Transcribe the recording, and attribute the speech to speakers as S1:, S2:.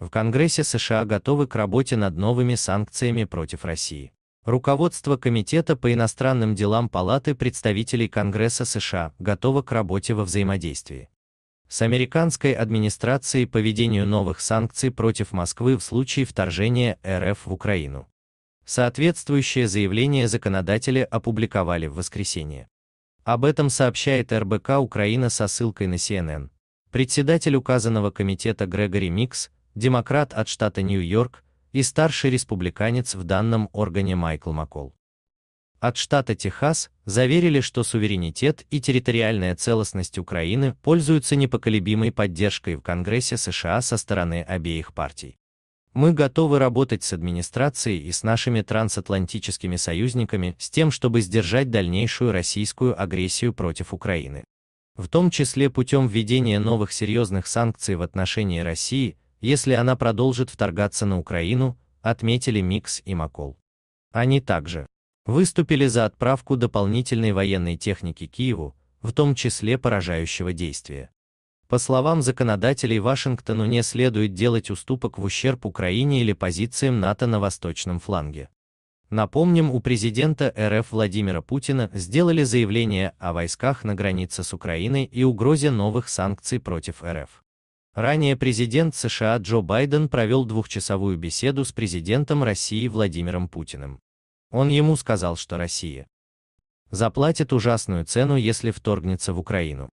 S1: В Конгрессе США готовы к работе над новыми санкциями против России. Руководство Комитета по иностранным делам Палаты представителей Конгресса США готово к работе во взаимодействии с американской администрацией по введению новых санкций против Москвы в случае вторжения РФ в Украину. Соответствующее заявление законодатели опубликовали в воскресенье. Об этом сообщает РБК Украина со ссылкой на CNN. Председатель указанного комитета Грегори Микс демократ от штата Нью-Йорк, и старший республиканец в данном органе Майкл Маккол. От штата Техас заверили, что суверенитет и территориальная целостность Украины пользуются непоколебимой поддержкой в Конгрессе США со стороны обеих партий. Мы готовы работать с администрацией и с нашими трансатлантическими союзниками с тем, чтобы сдержать дальнейшую российскую агрессию против Украины. В том числе путем введения новых серьезных санкций в отношении России, если она продолжит вторгаться на Украину, отметили Микс и Макол. Они также выступили за отправку дополнительной военной техники Киеву, в том числе поражающего действия. По словам законодателей, Вашингтону не следует делать уступок в ущерб Украине или позициям НАТО на восточном фланге. Напомним, у президента РФ Владимира Путина сделали заявление о войсках на границе с Украиной и угрозе новых санкций против РФ. Ранее президент США Джо Байден провел двухчасовую беседу с президентом России Владимиром Путиным. Он ему сказал, что Россия заплатит ужасную цену, если вторгнется в Украину.